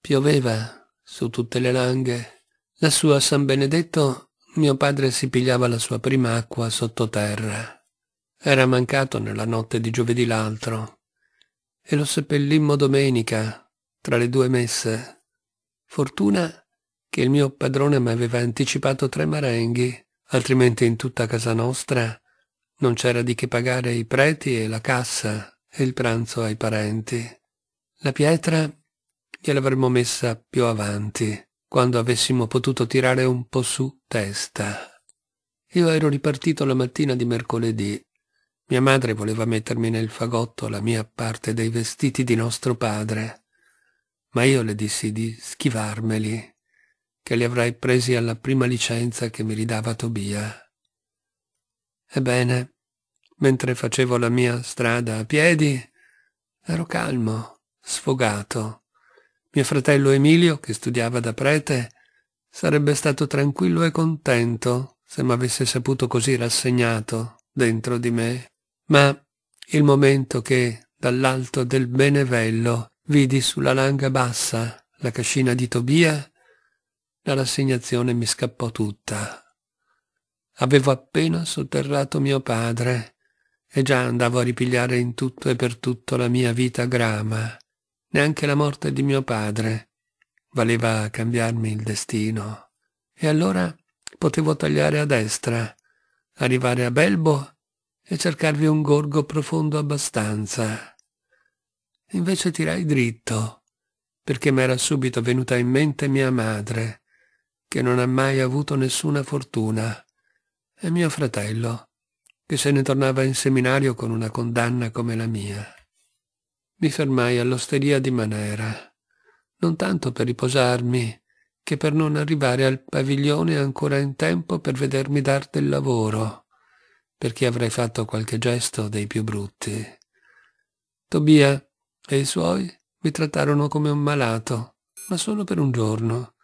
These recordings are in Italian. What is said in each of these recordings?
Pioveva su tutte le langhe. Lassù a San Benedetto mio padre si pigliava la sua prima acqua sottoterra. Era mancato nella notte di giovedì l'altro e lo seppellimmo domenica, tra le due messe. Fortuna che il mio padrone mi aveva anticipato tre marenghi, altrimenti in tutta casa nostra non c'era di che pagare i preti e la cassa e il pranzo ai parenti. La pietra gliel'avremmo messa più avanti, quando avessimo potuto tirare un po' su testa. Io ero ripartito la mattina di mercoledì. Mia madre voleva mettermi nel fagotto la mia parte dei vestiti di nostro padre, ma io le dissi di schivarmeli, che li avrei presi alla prima licenza che mi ridava Tobia. Ebbene, mentre facevo la mia strada a piedi, ero calmo, sfogato, mio fratello Emilio, che studiava da prete, sarebbe stato tranquillo e contento se m'avesse saputo così rassegnato dentro di me. Ma il momento che, dall'alto del Benevello, vidi sulla langa bassa la cascina di Tobia, la rassegnazione mi scappò tutta. Avevo appena sotterrato mio padre e già andavo a ripigliare in tutto e per tutto la mia vita grama. Neanche la morte di mio padre valeva cambiarmi il destino. E allora potevo tagliare a destra, arrivare a Belbo e cercarvi un gorgo profondo abbastanza. Invece tirai dritto, perché m'era subito venuta in mente mia madre, che non ha mai avuto nessuna fortuna, e mio fratello, che se ne tornava in seminario con una condanna come la mia mi fermai all'osteria di Manera, non tanto per riposarmi, che per non arrivare al paviglione ancora in tempo per vedermi dar del lavoro, perché avrei fatto qualche gesto dei più brutti. Tobia e i suoi mi trattarono come un malato, ma solo per un giorno.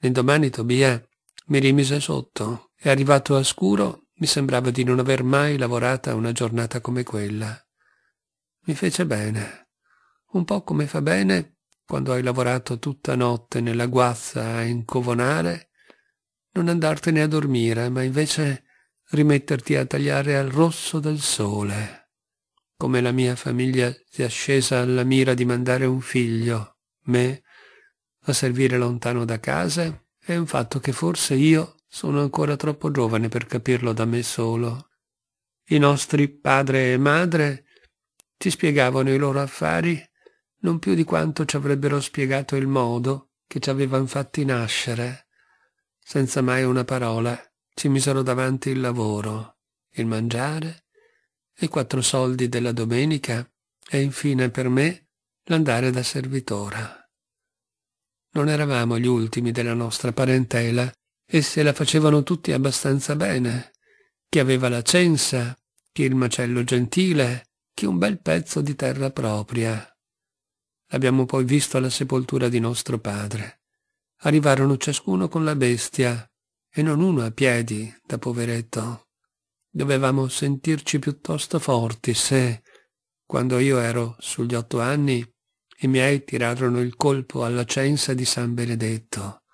L'indomani Tobia mi rimise sotto e arrivato a scuro mi sembrava di non aver mai lavorata una giornata come quella. Mi fece bene un po' come fa bene quando hai lavorato tutta notte nella guazza a incovonare, non andartene a dormire, ma invece rimetterti a tagliare al rosso del sole. Come la mia famiglia si è scesa alla mira di mandare un figlio, me, a servire lontano da casa, è un fatto che forse io sono ancora troppo giovane per capirlo da me solo. I nostri padre e madre ci spiegavano i loro affari non più di quanto ci avrebbero spiegato il modo che ci avevan fatti nascere. Senza mai una parola ci misero davanti il lavoro, il mangiare, i quattro soldi della domenica e infine per me l'andare da servitora. Non eravamo gli ultimi della nostra parentela e se la facevano tutti abbastanza bene. Chi aveva la censa, chi il macello gentile, chi un bel pezzo di terra propria L'abbiamo poi visto alla sepoltura di nostro padre. Arrivarono ciascuno con la bestia, e non uno a piedi, da poveretto. Dovevamo sentirci piuttosto forti se, quando io ero sugli otto anni, i miei tirarono il colpo alla censa di San Benedetto.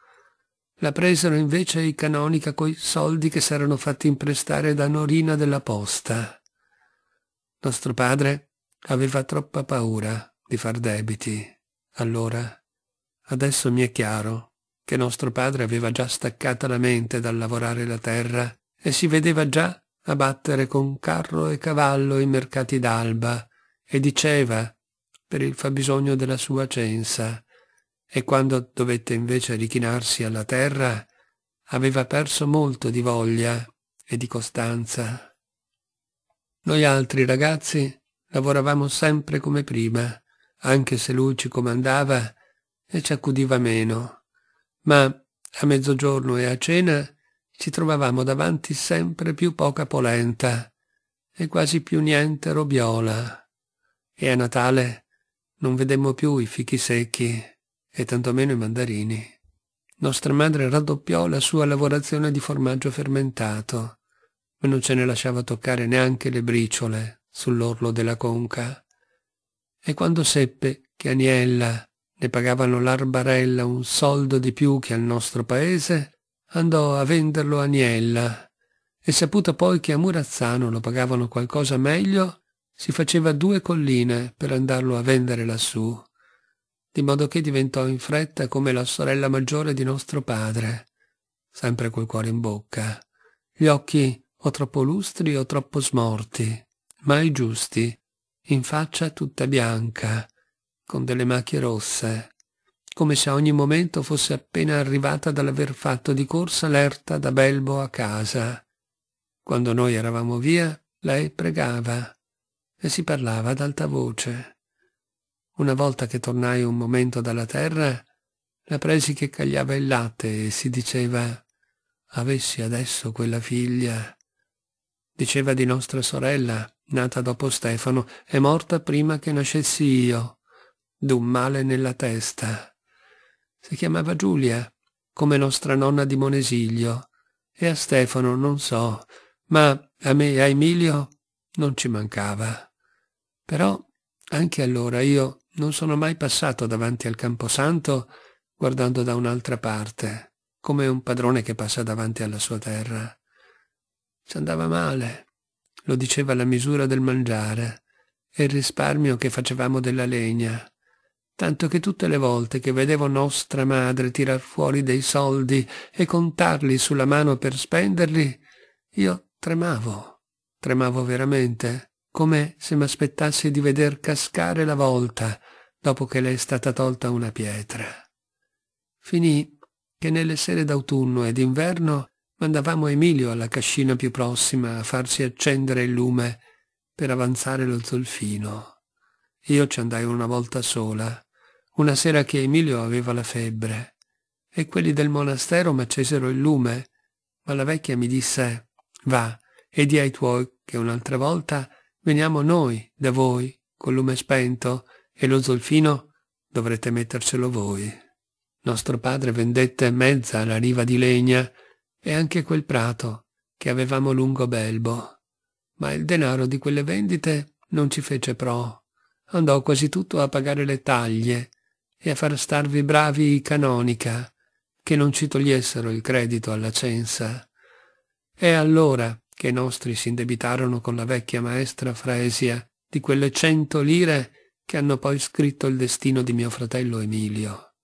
La presero invece i canonica coi soldi che s'erano fatti imprestare da Norina della posta. Nostro padre aveva troppa paura di far debiti, allora. Adesso mi è chiaro che nostro padre aveva già staccata la mente dal lavorare la terra e si vedeva già a battere con carro e cavallo i mercati d'alba e diceva per il fabbisogno della sua censa e quando dovette invece richinarsi alla terra aveva perso molto di voglia e di costanza. Noi altri ragazzi lavoravamo sempre come prima anche se lui ci comandava e ci accudiva meno. Ma a mezzogiorno e a cena ci trovavamo davanti sempre più poca polenta e quasi più niente robiola. E a Natale non vedemmo più i fichi secchi e tantomeno i mandarini. Nostra madre raddoppiò la sua lavorazione di formaggio fermentato, ma non ce ne lasciava toccare neanche le briciole sull'orlo della conca e quando seppe che Aniella ne pagavano l'arbarella un soldo di più che al nostro paese, andò a venderlo a Aniella e saputo poi che a Murazzano lo pagavano qualcosa meglio, si faceva due colline per andarlo a vendere lassù, di modo che diventò in fretta come la sorella maggiore di nostro padre, sempre col cuore in bocca, gli occhi o troppo lustri o troppo smorti, mai giusti, in faccia tutta bianca, con delle macchie rosse, come se a ogni momento fosse appena arrivata dall'aver fatto di corsa l'erta da Belbo a casa. Quando noi eravamo via, lei pregava e si parlava ad alta voce. Una volta che tornai un momento dalla terra, la presi che cagliava il latte e si diceva avessi adesso quella figlia. Diceva di nostra sorella, nata dopo Stefano, è morta prima che nascessi io, d'un male nella testa. Si chiamava Giulia, come nostra nonna di Monesiglio, e a Stefano non so, ma a me e a Emilio non ci mancava. Però anche allora io non sono mai passato davanti al Camposanto guardando da un'altra parte, come un padrone che passa davanti alla sua terra. Ci andava male, lo diceva la misura del mangiare e il risparmio che facevamo della legna, tanto che tutte le volte che vedevo nostra madre tirar fuori dei soldi e contarli sulla mano per spenderli, io tremavo, tremavo veramente, come se m'aspettassi di veder cascare la volta dopo che le è stata tolta una pietra. Finì che nelle sere d'autunno ed inverno mandavamo Emilio alla cascina più prossima a farsi accendere il lume per avanzare lo zolfino. Io ci andai una volta sola, una sera che Emilio aveva la febbre, e quelli del monastero mi accesero il lume, ma la vecchia mi disse «Va, e di ai tuoi che un'altra volta veniamo noi da voi, col lume spento, e lo zolfino dovrete mettercelo voi». Nostro padre vendette mezza la riva di legna e anche quel prato che avevamo lungo Belbo. Ma il denaro di quelle vendite non ci fece pro. Andò quasi tutto a pagare le taglie e a far starvi bravi i canonica, che non ci togliessero il credito alla censa. È allora che i nostri si indebitarono con la vecchia maestra Fresia di quelle cento lire che hanno poi scritto il destino di mio fratello Emilio.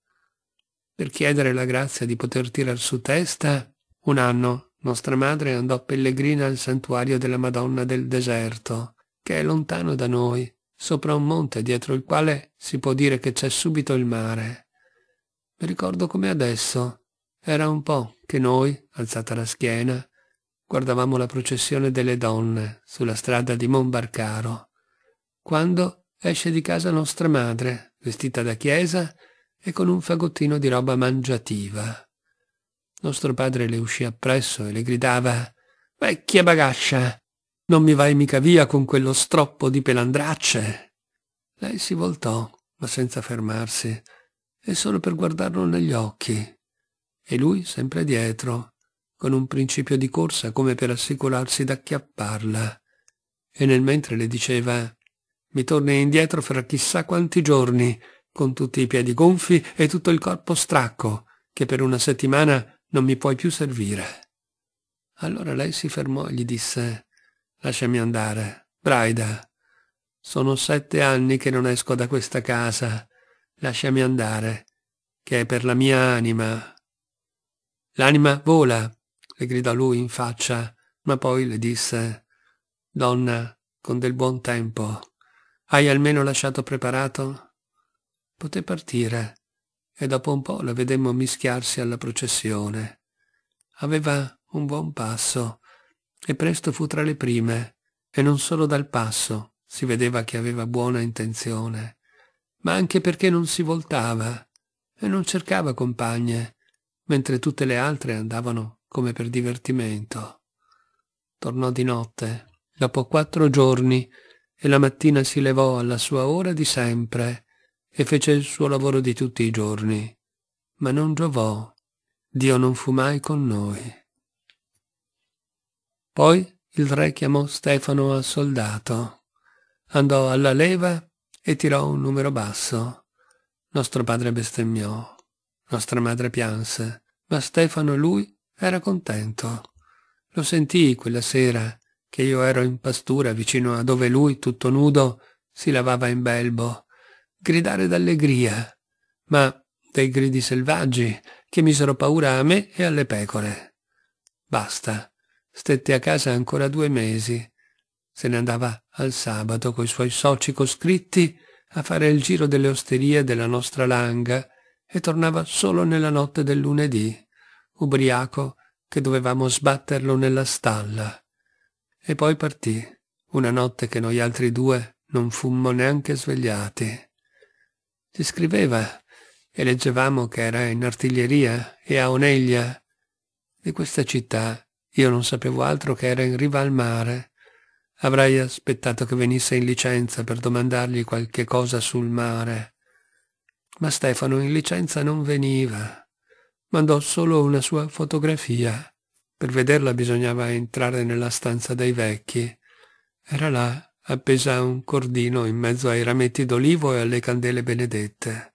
Per chiedere la grazia di poter tirar su testa, un anno nostra madre andò pellegrina al santuario della Madonna del deserto, che è lontano da noi, sopra un monte dietro il quale si può dire che c'è subito il mare. Mi ricordo come adesso. Era un po' che noi, alzata la schiena, guardavamo la processione delle donne sulla strada di Monbarcaro, quando esce di casa nostra madre, vestita da chiesa e con un fagottino di roba mangiativa. Nostro padre le uscì appresso e le gridava Vecchia bagaccia, non mi vai mica via con quello stroppo di pelandracce. Lei si voltò, ma senza fermarsi, e solo per guardarlo negli occhi. E lui sempre dietro, con un principio di corsa come per assicurarsi d'acchiapparla. E nel mentre le diceva mi torni indietro fra chissà quanti giorni, con tutti i piedi gonfi e tutto il corpo stracco, che per una settimana non mi puoi più servire. Allora lei si fermò e gli disse, lasciami andare, Braida. Sono sette anni che non esco da questa casa. Lasciami andare, che è per la mia anima. L'anima vola, le gridò lui in faccia, ma poi le disse, donna, con del buon tempo, hai almeno lasciato preparato? Poté partire e dopo un po' la vedemmo mischiarsi alla processione. Aveva un buon passo e presto fu tra le prime, e non solo dal passo si vedeva che aveva buona intenzione, ma anche perché non si voltava e non cercava compagne, mentre tutte le altre andavano come per divertimento. Tornò di notte, dopo quattro giorni, e la mattina si levò alla sua ora di sempre, e fece il suo lavoro di tutti i giorni, ma non giovò, Dio non fu mai con noi. Poi il re chiamò Stefano al soldato, andò alla leva e tirò un numero basso. Nostro padre bestemmiò, nostra madre pianse, ma Stefano lui era contento. Lo sentii quella sera che io ero in pastura vicino a dove lui, tutto nudo, si lavava in belbo gridare d'allegria, ma dei gridi selvaggi che misero paura a me e alle pecore. Basta. Stette a casa ancora due mesi. Se ne andava al sabato coi suoi soci coscritti a fare il giro delle osterie della nostra langa e tornava solo nella notte del lunedì, ubriaco che dovevamo sbatterlo nella stalla. E poi partì, una notte che noi altri due non fummo neanche svegliati. Si scriveva e leggevamo che era in artiglieria e a Oneglia. Di questa città io non sapevo altro che era in riva al mare. Avrei aspettato che venisse in licenza per domandargli qualche cosa sul mare. Ma Stefano in licenza non veniva. Mandò solo una sua fotografia. Per vederla bisognava entrare nella stanza dei vecchi. Era là, appesa a un cordino in mezzo ai rametti d'olivo e alle candele benedette.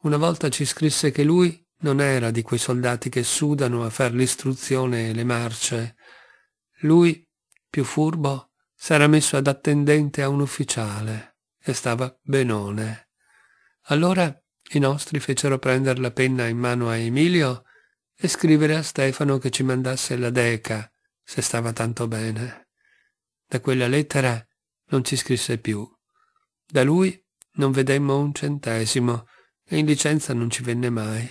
Una volta ci scrisse che lui non era di quei soldati che sudano a far l'istruzione e le marce. Lui, più furbo, s'era messo ad attendente a un ufficiale e stava benone. Allora i nostri fecero prendere la penna in mano a Emilio e scrivere a Stefano che ci mandasse la deca, se stava tanto bene. Da quella lettera non ci scrisse più. Da lui non vedemmo un centesimo e in licenza non ci venne mai.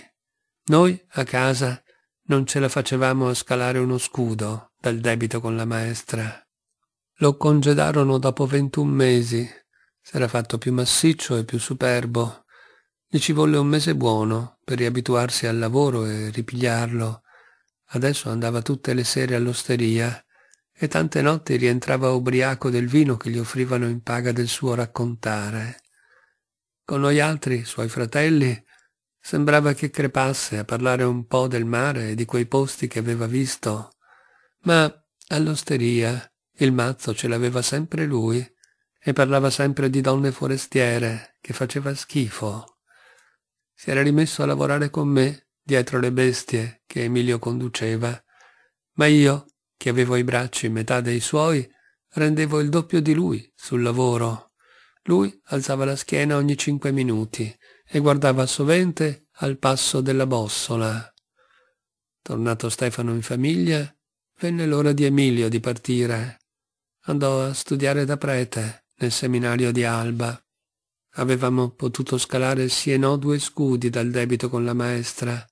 Noi, a casa, non ce la facevamo a scalare uno scudo dal debito con la maestra. Lo congedarono dopo ventun mesi. S'era fatto più massiccio e più superbo. Gli ci volle un mese buono per riabituarsi al lavoro e ripigliarlo. Adesso andava tutte le sere all'osteria e tante notti rientrava ubriaco del vino che gli offrivano in paga del suo raccontare. Con noi altri, suoi fratelli, sembrava che crepasse a parlare un po' del mare e di quei posti che aveva visto, ma all'osteria il mazzo ce l'aveva sempre lui e parlava sempre di donne forestiere, che faceva schifo. Si era rimesso a lavorare con me dietro le bestie che Emilio conduceva, ma io che avevo ai bracci metà dei suoi, rendevo il doppio di lui sul lavoro. Lui alzava la schiena ogni cinque minuti e guardava sovente al passo della bossola. Tornato Stefano in famiglia, venne l'ora di Emilio di partire. Andò a studiare da prete nel seminario di Alba. Avevamo potuto scalare sì e no due scudi dal debito con la maestra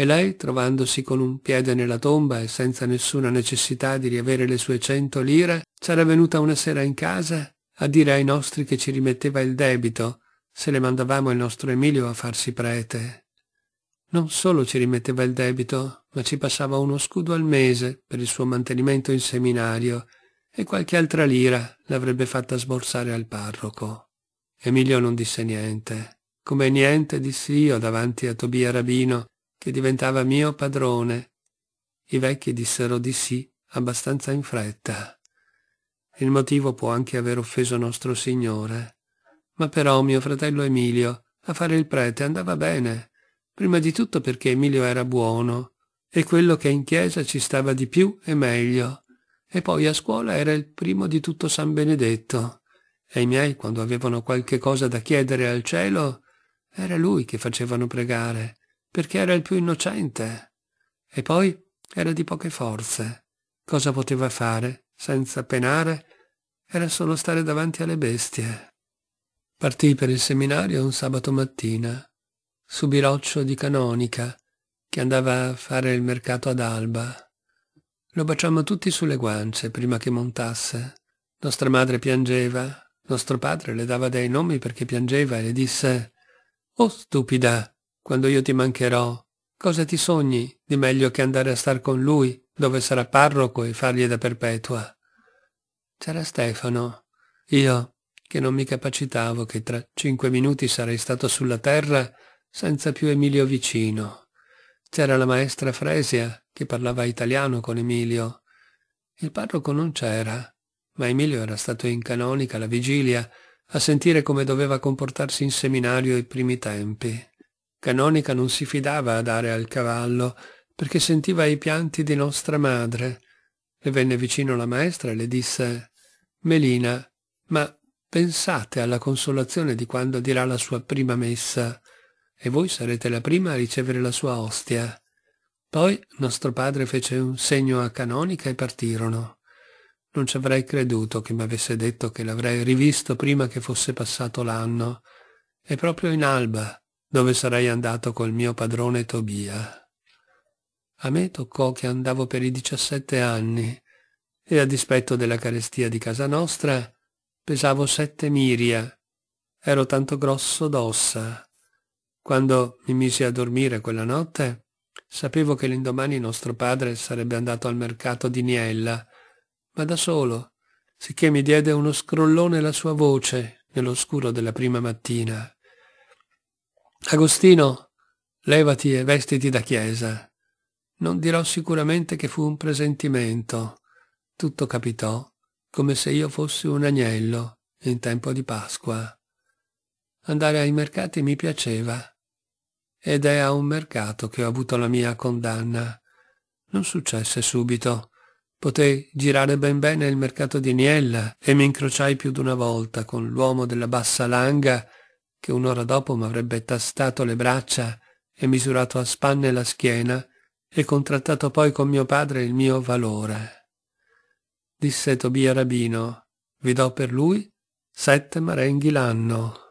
e lei, trovandosi con un piede nella tomba e senza nessuna necessità di riavere le sue cento lire, c'era venuta una sera in casa a dire ai nostri che ci rimetteva il debito, se le mandavamo il nostro Emilio a farsi prete. Non solo ci rimetteva il debito, ma ci passava uno scudo al mese per il suo mantenimento in seminario e qualche altra lira l'avrebbe fatta sborsare al parroco. Emilio non disse niente, come niente dissi io davanti a Tobia Rabino, che diventava mio padrone. I vecchi dissero di sì abbastanza in fretta. Il motivo può anche aver offeso nostro Signore. Ma però mio fratello Emilio a fare il prete andava bene, prima di tutto perché Emilio era buono e quello che in chiesa ci stava di più e meglio, e poi a scuola era il primo di tutto San Benedetto, e i miei, quando avevano qualche cosa da chiedere al cielo, era lui che facevano pregare, perché era il più innocente. E poi era di poche forze. Cosa poteva fare, senza penare? Era solo stare davanti alle bestie. Partì per il seminario un sabato mattina, su Biroccio di Canonica, che andava a fare il mercato ad alba. Lo baciammo tutti sulle guance prima che montasse. Nostra madre piangeva, nostro padre le dava dei nomi perché piangeva e le disse «Oh, stupida, quando io ti mancherò, cosa ti sogni di meglio che andare a star con lui, dove sarà parroco e fargli da perpetua? C'era Stefano. Io, che non mi capacitavo che tra cinque minuti sarei stato sulla terra senza più Emilio vicino. C'era la maestra Fresia, che parlava italiano con Emilio. Il parroco non c'era, ma Emilio era stato in canonica la vigilia, a sentire come doveva comportarsi in seminario i primi tempi. Canonica non si fidava a dare al cavallo, perché sentiva i pianti di nostra madre, e venne vicino la maestra e le disse Melina, ma pensate alla consolazione di quando dirà la sua prima messa, e voi sarete la prima a ricevere la sua ostia. Poi nostro padre fece un segno a Canonica e partirono. Non ci avrei creduto che mi avesse detto che l'avrei rivisto prima che fosse passato l'anno, e proprio in alba, dove sarei andato col mio padrone Tobia. A me toccò che andavo per i diciassette anni e a dispetto della carestia di casa nostra pesavo sette miria, ero tanto grosso d'ossa. Quando mi misi a dormire quella notte, sapevo che l'indomani nostro padre sarebbe andato al mercato di Niella, ma da solo, sicché mi diede uno scrollone la sua voce nell'oscuro della prima mattina. Agostino, levati e vestiti da chiesa. Non dirò sicuramente che fu un presentimento. Tutto capitò come se io fossi un agnello in tempo di Pasqua. Andare ai mercati mi piaceva. Ed è a un mercato che ho avuto la mia condanna. Non successe subito. Potei girare ben bene il mercato di Niella e mi incrociai più d'una volta con l'uomo della bassa langa che un'ora dopo m'avrebbe tastato le braccia e misurato a spanne la schiena e contrattato poi con mio padre il mio valore. Disse Tobia Rabino, vi do per lui sette marenghi l'anno.